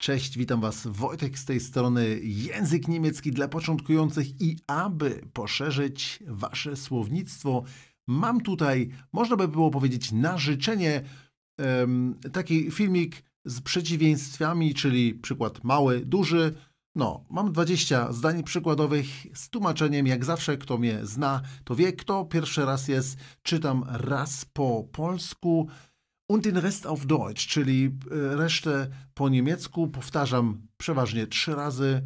Cześć, witam Was. Wojtek z tej strony. Język niemiecki dla początkujących i aby poszerzyć Wasze słownictwo, mam tutaj, można by było powiedzieć na życzenie, taki filmik z przeciwieństwami, czyli przykład mały, duży. No, mam 20 zdań przykładowych z tłumaczeniem. Jak zawsze, kto mnie zna, to wie, kto pierwszy raz jest. Czytam raz po polsku und den rest auf Deutsch, czyli e, resztę po niemiecku. Powtarzam przeważnie trzy razy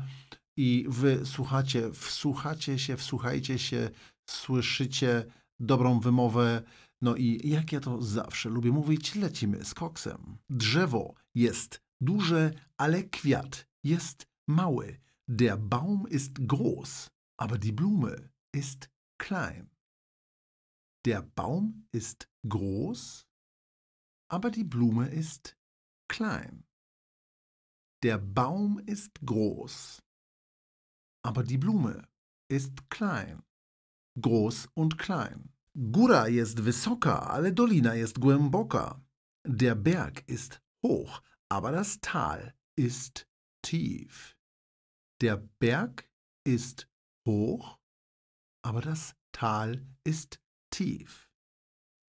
i wy słuchacie, wsłuchacie się, wsłuchajcie się, słyszycie dobrą wymowę. No i jak ja to zawsze lubię mówić, lecimy z koksem. Drzewo jest duże, ale kwiat jest mały. Der Baum ist groß, aber die Blume ist klein. Der Baum ist groß, aber die Blume ist klein. Der Baum ist groß, aber die Blume ist klein. Groß und klein. Gura ist wysoka, ale dolina ist głęboka. Der Berg ist hoch, aber das Tal ist tief. Der Berg ist hoch, aber das Tal ist tief.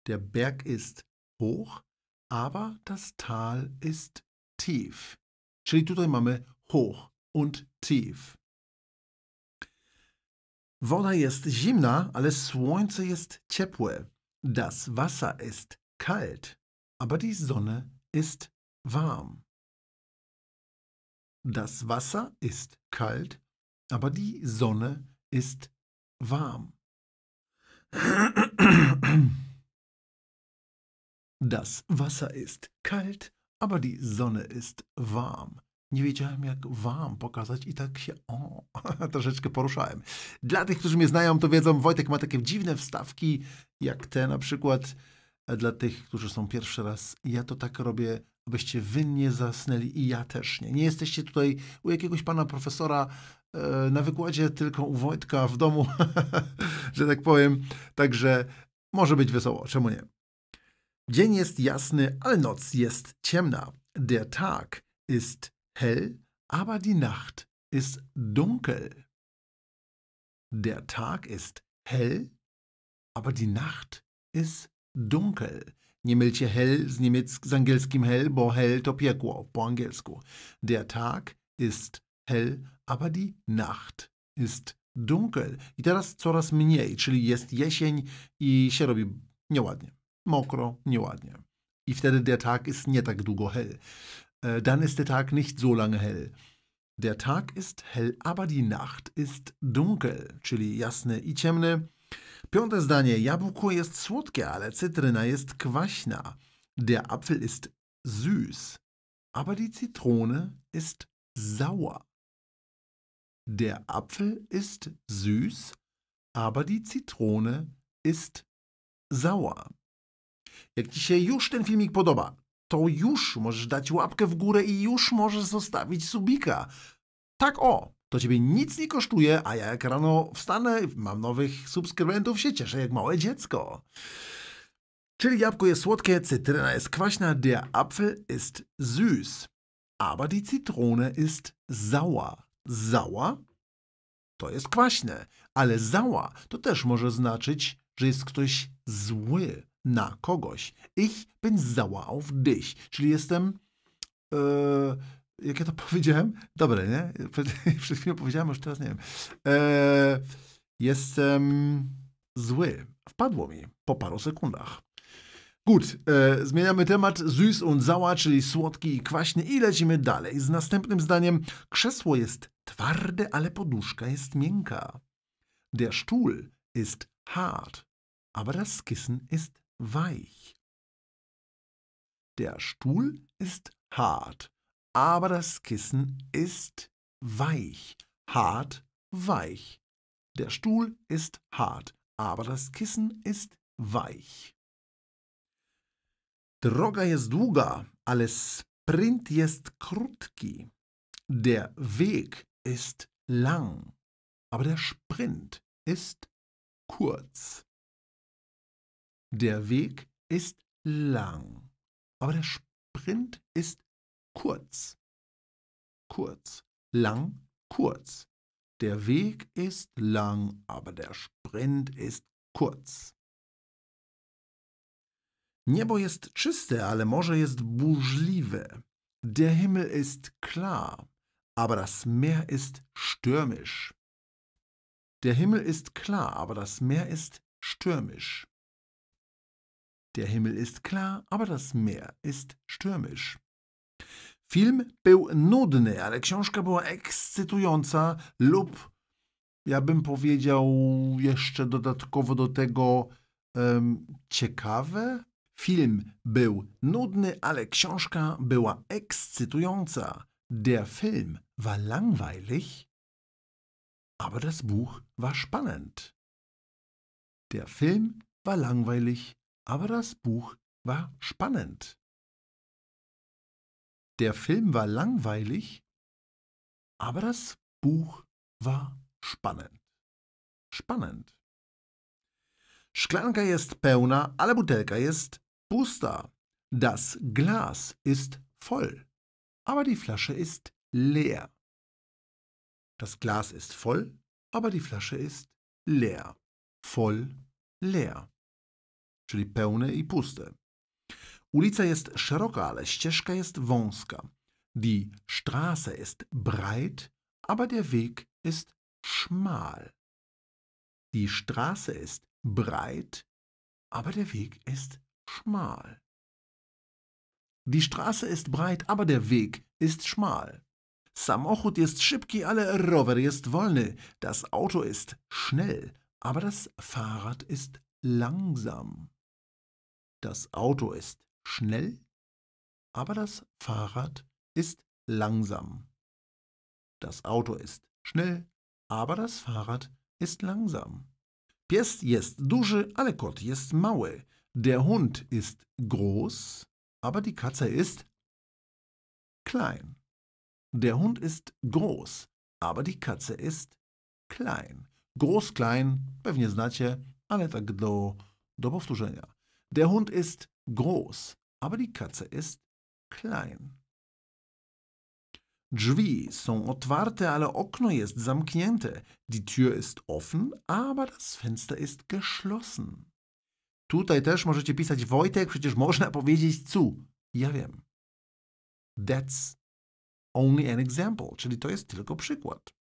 Der Berg ist hoch, aber das Tal ist tief. Czyli tutaj mamy hoch und tief. Woda jest zimna, ale słońce jest ciepłe. Das Wasser ist kalt, aber die Sonne ist warm. Das Wasser ist kalt, aber die Sonne ist warm. Das Wasser ist kalt, aber die Sonne ist warm. Nie wiedziałem, jak wam pokazać i tak się o, troszeczkę poruszałem. Dla tych, którzy mnie znają, to wiedzą, Wojtek ma takie dziwne wstawki, jak te na przykład e, dla tych, którzy są pierwszy raz. Ja to tak robię, abyście wy nie zasnęli i ja też nie. Nie jesteście tutaj u jakiegoś pana profesora e, na wykładzie, tylko u Wojtka w domu, że tak powiem. Także może być wesoło, czemu nie? Dzień jest jasny, ale noc jest ciemna. Der Tag ist hell, aber die Nacht ist dunkel. Der Tag ist hell, aber die Nacht ist dunkel. Nie mylcie hell z, niemiec- z angielskim hell, bo hell to piekło po angielsku. Der Tag ist hell, aber die Nacht ist dunkel. I teraz coraz mniej, czyli jest jesień i się robi nieładnie. mokro, nieładnie. I wtedy der Tag ist nie tak długo hell. E, dann ist der Tag nicht so lange hell. Der Tag ist hell, aber die Nacht ist dunkel, czyli jasne i ciemne. Piąte zdanie. Jabłko jest słodkie, ale cytryna jest kwaśna. Der Apfel ist süß, aber die Zitrone ist sauer. Der Apfel ist süß, aber die Zitrone ist sauer. Jak Ci się już ten filmik podoba, to już możesz dać łapkę w górę i już możesz zostawić subika. Tak o, to Ciebie nic nie kosztuje, a ja jak rano wstanę, mam nowych subskrybentów, się cieszę jak małe dziecko. Czyli jabłko jest słodkie, cytryna jest kwaśna, der Apfel ist süß. Aber die Zitrone ist sauer. Sauer to jest kwaśne, ale zała to też może znaczyć, że jest ktoś zły, na kogoś. Ich bin sauer auf dich. Czyli jestem. jakie jak ja to powiedziałem? Dobre, nie? Przed chwilą powiedziałem, już teraz nie wiem. E, jestem zły. Wpadło mi po paru sekundach. Gut, e, zmieniamy temat süß und sauer, czyli słodki i kwaśny i lecimy dalej. Z następnym zdaniem krzesło jest twarde, ale poduszka jest miękka. Der Stuhl ist hart, aber das Kissen ist weich. Der Stuhl ist hart, aber das Kissen ist weich. Hart, weich. Der Stuhl ist hart, aber das Kissen ist weich. Droga jest długa, ale sprint jest krótki. Der Weg ist lang, aber der Sprint ist kurz. Der Weg ist lang, aber der Sprint ist kurz. Kurz, lang, kurz. Der Weg ist lang, aber der Sprint ist kurz. Niebo jest czyste, ale morze jest burzliwe. Der Himmel ist klar, aber das Meer ist stürmisch. Der Himmel ist klar, aber das Meer ist stürmisch. Der Himmel ist klar, aber das Meer ist stürmisch. Film był nudny, ale książka była ekscytująca lub ja bym powiedział jeszcze dodatkowo do tego um, ciekawe. Film był nudny, ale książka była ekscytująca. Der Film war langweilig, aber das Buch war spannend. Der Film war langweilig, aber das Buch war spannend. Der Film war langweilig, aber das Buch war spannend. Spannend. Szklanka jest pełna, ale butelka jest pusta. Das Glas ist voll, aber die Flasche ist leer. Das Glas ist voll, aber die Flasche ist leer. Voll leer czyli pełne i puste. Ulica jest szeroka, ale ścieżka jest wąska. Die Straße ist breit, aber der Weg ist schmal. Die Straße ist breit, aber der Weg ist schmal. Die Straße ist breit, aber der Weg ist schmal. Samochód jest szybki, ale rower jest wolny. Das Auto ist schnell, aber das Fahrrad ist langsam. Das Auto ist schnell, aber das Fahrrad ist langsam. Das Auto ist schnell, aber das Fahrrad ist langsam. Pies jest duży, ale kot jest mały. Der Hund ist groß, aber die Katze ist klein. Der Hund ist groß, aber die Katze ist klein. Groß, klein, pewnie znacie, ale tak do, do powtórzenia. Der Hund ist groß, aber die Katze ist klein. Drzwi są otwarte, ale okno jest zamknięte. Die Tür ist offen, aber das Fenster ist geschlossen. Tutaj też możecie pisać Wojtek, przecież można powiedzieć zu. Ja wiem. That's only an example, czyli to jest tylko przykład.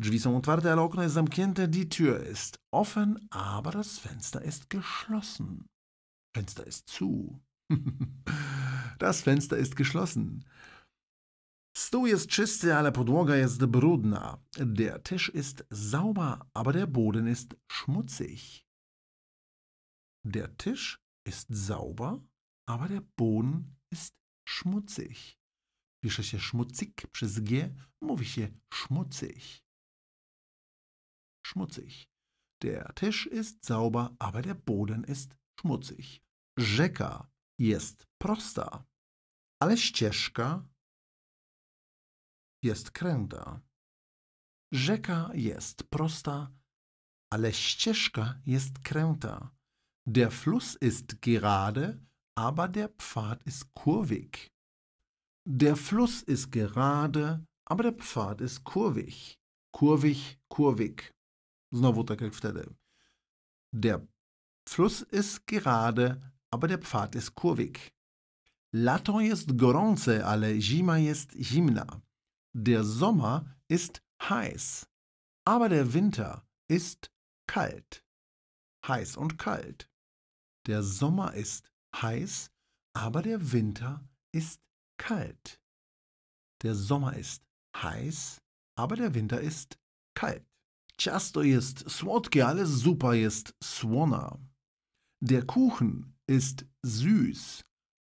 Drzwi są otwarte, ale okno jest zamknięte, die Tür ist offen, aber das Fenster ist geschlossen. Fenster ist zu. das Fenster ist geschlossen. Stół jest czysty, ale podłoga jest brudna. Der Tisch ist sauber, aber der Boden ist schmutzig. Der Tisch ist sauber, aber der Boden ist schmutzig. Pisze się schmutzig przez G, mówi się schmutzig schmutzig. Der Tisch ist sauber, aber der Boden ist schmutzig. Rzeka jest prosta, ale ścieżka jest kręta. Rzeka jest prosta, ale ścieżka jest kręta. Der Fluss ist gerade, aber der Pfad ist kurvig. Der Fluss ist gerade, aber der Pfad ist kurvig. Kurvig, kurvig. Znowu tak jak wtedy. Der Fluss ist gerade, aber der Pfad ist kurvig. Lato jest gorące, ale zima jest zimna. Der Sommer ist heiß, aber der Winter ist kalt. Heiß und kalt. Der Sommer ist heiß, aber der Winter ist kalt. Der Sommer ist heiß, aber der Winter ist kalt. Ciasto jest słodkie, ale zupa jest słona. Der Kuchen ist süß,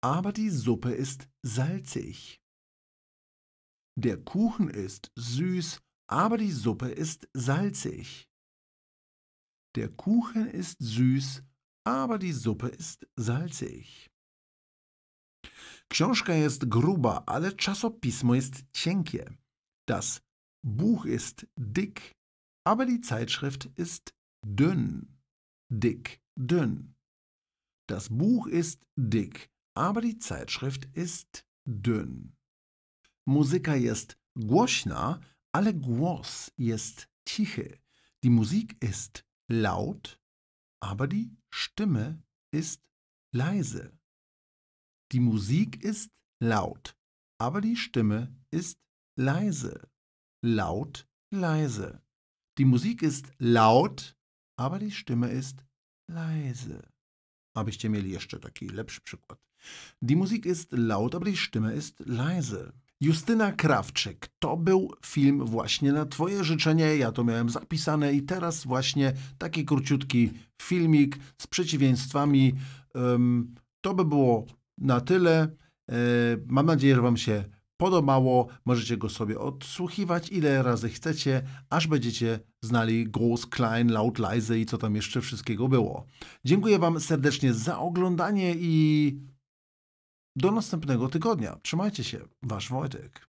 aber die Suppe ist salzig. Der Kuchen ist süß, aber die Suppe ist salzig. Der Kuchen ist süß, aber die Suppe ist salzig. Książka jest gruba, ale czasopismo jest cienkie. Das Buch ist dick, aber die Zeitschrift ist dünn, dick, dünn. Das Buch ist dick, aber die Zeitschrift ist dünn. Musiker ist głośna, alle głos ist tiche. Die Musik ist laut, aber die Stimme ist leise. Die Musik ist laut, aber die Stimme ist leise. Laut, leise. Die Musik jest laut, aber die Stimme ist leise. Abyście mieli jeszcze taki lepszy przykład. Die Musik ist laut, aber die Stimme ist leise. Justyna Krawczyk, to był film właśnie na Twoje życzenie. Ja to miałem zapisane i teraz właśnie taki króciutki filmik z przeciwieństwami. Um, to by było na tyle. E, mam nadzieję, że Wam się podobało, możecie go sobie odsłuchiwać ile razy chcecie, aż będziecie znali głos Klein, Laut, Leise i co tam jeszcze wszystkiego było. Dziękuję Wam serdecznie za oglądanie i do następnego tygodnia. Trzymajcie się, Wasz Wojtek.